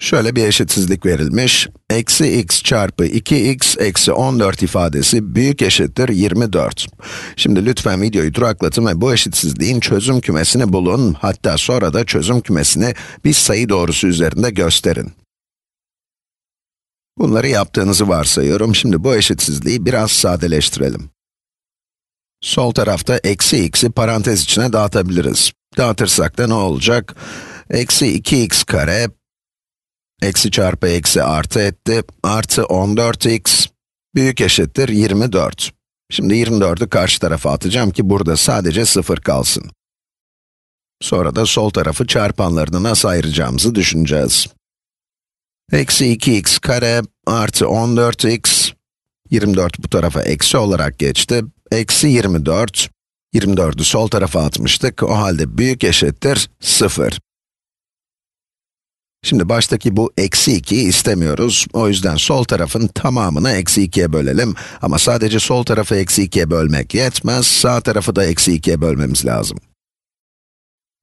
Şöyle bir eşitsizlik verilmiş. Eksi x çarpı 2x eksi 14 ifadesi büyük eşittir 24. Şimdi lütfen videoyu duraklatın ve bu eşitsizliğin çözüm kümesini bulun. Hatta sonra da çözüm kümesini bir sayı doğrusu üzerinde gösterin. Bunları yaptığınızı varsayıyorum. Şimdi bu eşitsizliği biraz sadeleştirelim. Sol tarafta eksi x'i parantez içine dağıtabiliriz. Dağıtırsak da ne olacak? Eksi 2x kare Eksi çarpı eksi artı etti. Artı 14x büyük eşittir 24. Şimdi 24'ü karşı tarafa atacağım ki burada sadece 0 kalsın. Sonra da sol tarafı çarpanlarını nasıl ayıracağımızı düşüneceğiz. Eksi 2x kare artı 14x. 24 bu tarafa eksi olarak geçti. Eksi 24. 24'ü sol tarafa atmıştık. O halde büyük eşittir 0. Şimdi baştaki bu eksi 2'yi istemiyoruz. O yüzden sol tarafın tamamını eksi 2'ye bölelim. Ama sadece sol tarafı eksi 2'ye bölmek yetmez. Sağ tarafı da eksi 2'ye bölmemiz lazım.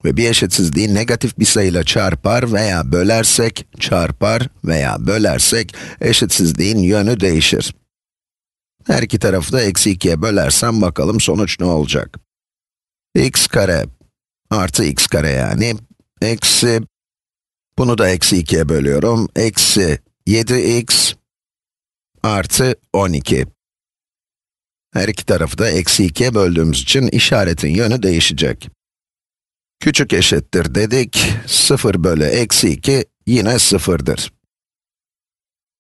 Ve bir eşitsizliği negatif bir sayıyla çarpar veya bölersek, çarpar veya bölersek eşitsizliğin yönü değişir. Her iki tarafı da eksi 2'ye bölersem bakalım sonuç ne olacak? x kare artı x kare yani eksi bunu da eksi 2'ye bölüyorum. Eksi 7x artı 12. Her iki tarafı da eksi 2'ye böldüğümüz için işaretin yönü değişecek. Küçük eşittir dedik. 0 bölü eksi 2 yine 0'dır.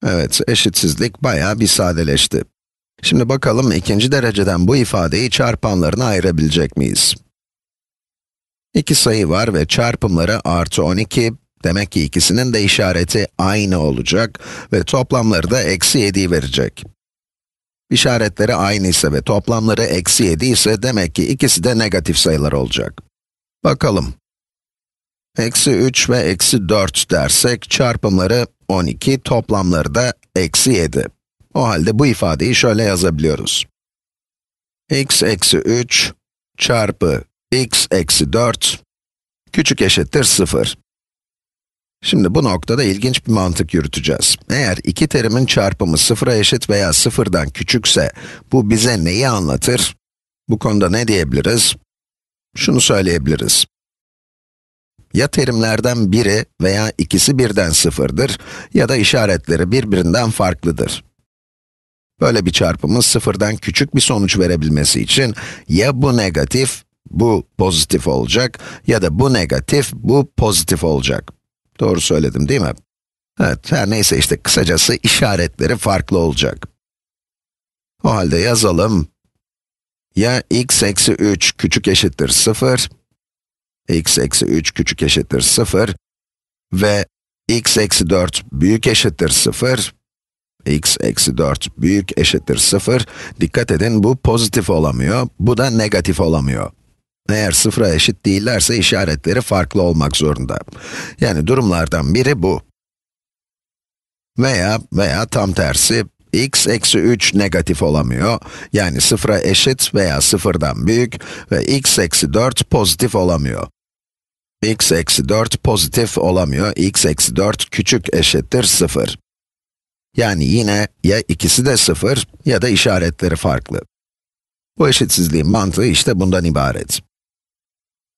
Evet, eşitsizlik bayağı bir sadeleşti. Şimdi bakalım ikinci dereceden bu ifadeyi çarpanlarına ayırabilecek miyiz? İki sayı var ve çarpımları artı 12, Demek ki ikisinin de işareti aynı olacak ve toplamları da eksi 7 verecek. İşaretleri aynı ise ve toplamları eksi 7 ise demek ki ikisi de negatif sayılar olacak. Bakalım. Eksi 3 ve eksi 4 dersek çarpımları 12, toplamları da eksi 7. O halde bu ifadeyi şöyle yazabiliyoruz. x eksi 3 çarpı x eksi 4 küçük eşittir 0. Şimdi bu noktada ilginç bir mantık yürüteceğiz. Eğer iki terimin çarpımı sıfıra eşit veya sıfırdan küçükse, bu bize neyi anlatır? Bu konuda ne diyebiliriz? Şunu söyleyebiliriz. Ya terimlerden biri veya ikisi birden sıfırdır, ya da işaretleri birbirinden farklıdır. Böyle bir çarpımın sıfırdan küçük bir sonuç verebilmesi için, ya bu negatif, bu pozitif olacak, ya da bu negatif, bu pozitif olacak. Doğru söyledim değil mi? Evet, her neyse işte kısacası işaretleri farklı olacak. O halde yazalım. Ya x eksi 3 küçük eşittir 0, x eksi 3 küçük eşittir 0 ve x eksi 4 büyük eşittir 0, x eksi 4 büyük eşittir 0. Dikkat edin bu pozitif olamıyor, bu da negatif olamıyor. Eğer sıfıra eşit değillerse işaretleri farklı olmak zorunda. Yani durumlardan biri bu. Veya, veya tam tersi, x eksi 3 negatif olamıyor, yani sıfıra eşit veya sıfırdan büyük ve x eksi 4 pozitif olamıyor. x eksi 4 pozitif olamıyor, x eksi 4 küçük eşittir 0. Yani yine ya ikisi de 0 ya da işaretleri farklı. Bu eşitsizliğin mantığı işte bundan ibaret.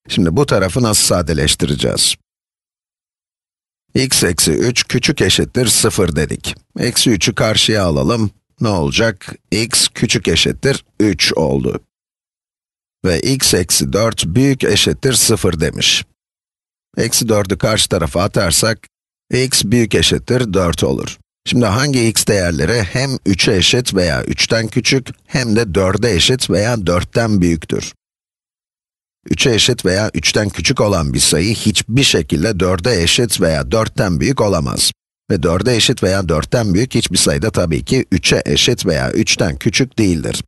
Şimdi bu tarafı nasıl sadeleştireceğiz? x eksi 3 küçük eşittir 0 dedik. Eksi 3'ü karşıya alalım. Ne olacak? x küçük eşittir 3 oldu. Ve x eksi 4 büyük eşittir 0 demiş. Eksi 4'ü karşı tarafa atarsak, x büyük eşittir 4 olur. Şimdi hangi x değerleri hem 3'e eşit veya 3'ten küçük, hem de 4'e eşit veya 4'ten büyüktür? 3'e eşit veya 3'ten küçük olan bir sayı hiçbir şekilde 4'e eşit veya 4'ten büyük olamaz. Ve 4'e eşit veya 4'ten büyük hiçbir sayı da tabii ki 3'e eşit veya 3'ten küçük değildir.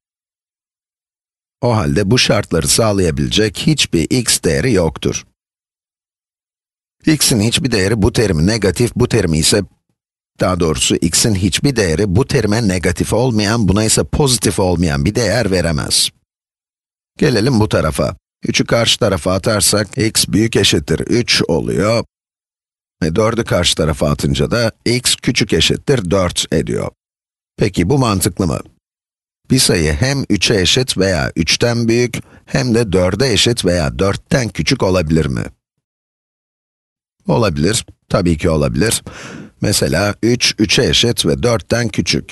O halde bu şartları sağlayabilecek hiçbir x değeri yoktur. x'in hiçbir değeri bu terimi negatif, bu terimi ise daha doğrusu x'in hiçbir değeri bu terime negatif olmayan, buna ise pozitif olmayan bir değer veremez. Gelelim bu tarafa. 3'ü karşı tarafa atarsak x büyük eşittir 3 oluyor. Ve 4'ü karşı tarafa atınca da x küçük eşittir 4 ediyor. Peki bu mantıklı mı? Bir sayı hem 3'e eşit veya 3'ten büyük, hem de 4'e eşit veya 4'ten küçük olabilir mi? Olabilir, tabii ki olabilir. Mesela 3, 3'e eşit ve 4'ten küçük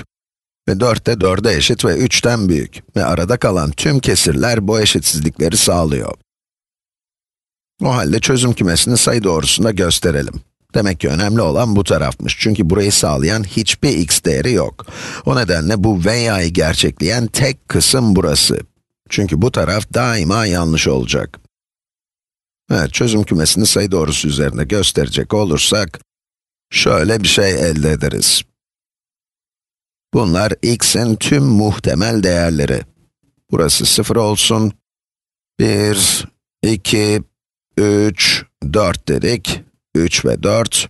ve 4 de 4'e eşit ve 3'ten büyük ve arada kalan tüm kesirler bu eşitsizlikleri sağlıyor. O halde çözüm kümesini sayı doğrusunda gösterelim. Demek ki önemli olan bu tarafmış. Çünkü burayı sağlayan hiçbir x değeri yok. O nedenle bu veya'yı gerçekleyen tek kısım burası. Çünkü bu taraf daima yanlış olacak. Evet, çözüm kümesini sayı doğrusu üzerinde gösterecek olursak, şöyle bir şey elde ederiz. Bunlar x'in tüm muhtemel değerleri. Burası 0 olsun. 1, 2, 3, 4 dedik. 3 ve 4.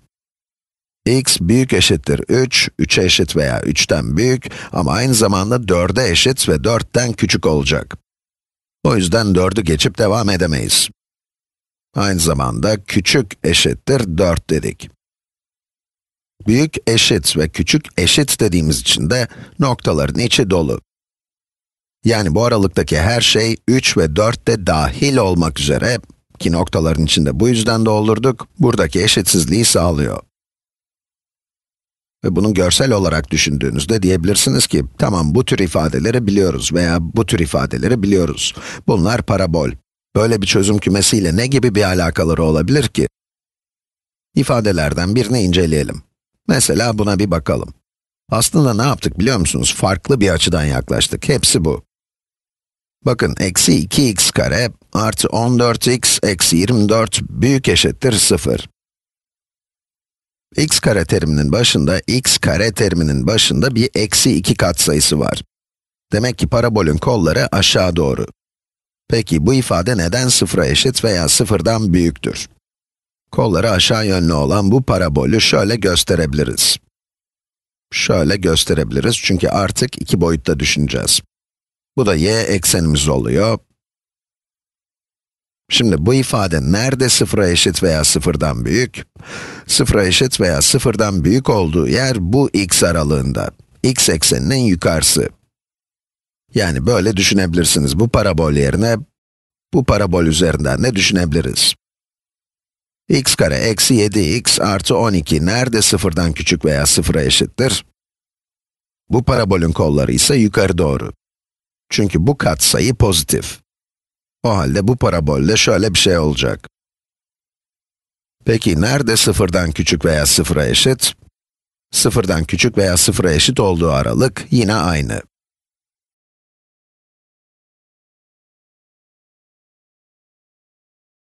x büyük eşittir 3, 3'e eşit veya 3'ten büyük ama aynı zamanda 4'e eşit ve 4'ten küçük olacak. O yüzden 4'ü geçip devam edemeyiz. Aynı zamanda küçük eşittir 4 dedik. Büyük eşit ve küçük eşit dediğimiz için de noktaların içi dolu. Yani bu aralıktaki her şey 3 ve 4 de dahil olmak üzere ki noktaların içinde bu yüzden doldurduk, buradaki eşitsizliği sağlıyor. Ve bunu görsel olarak düşündüğünüzde diyebilirsiniz ki, tamam bu tür ifadeleri biliyoruz veya bu tür ifadeleri biliyoruz. Bunlar parabol. Böyle bir çözüm kümesiyle ne gibi bir alakaları olabilir ki? İfadelerden birini inceleyelim. Mesela buna bir bakalım. Aslında ne yaptık biliyor musunuz? Farklı bir açıdan yaklaştık. Hepsi bu. Bakın, eksi 2x kare artı 14x eksi 24 büyük eşittir 0. x kare teriminin başında, x kare teriminin başında bir eksi 2 katsayısı var. Demek ki parabolün kolları aşağı doğru. Peki bu ifade neden 0'a eşit veya 0'dan büyüktür? Kolları aşağı yönlü olan bu parabolü şöyle gösterebiliriz. Şöyle gösterebiliriz çünkü artık iki boyutta düşüneceğiz. Bu da y eksenimiz oluyor. Şimdi bu ifade nerede sıfıra eşit veya sıfırdan büyük? Sıfıra eşit veya sıfırdan büyük olduğu yer bu x aralığında. x ekseninin yukarısı. Yani böyle düşünebilirsiniz. Bu parabol yerine bu parabol üzerinden ne düşünebiliriz x kare eksi 7x artı 12 nerede sıfırdan küçük veya sıfıra eşittir? Bu parabolün kolları ise yukarı doğru. Çünkü bu katsayı pozitif. O halde bu parabolle şöyle bir şey olacak. Peki nerede sıfırdan küçük veya sıfıra eşit? Sıfırdan küçük veya sıfıra eşit olduğu aralık yine aynı.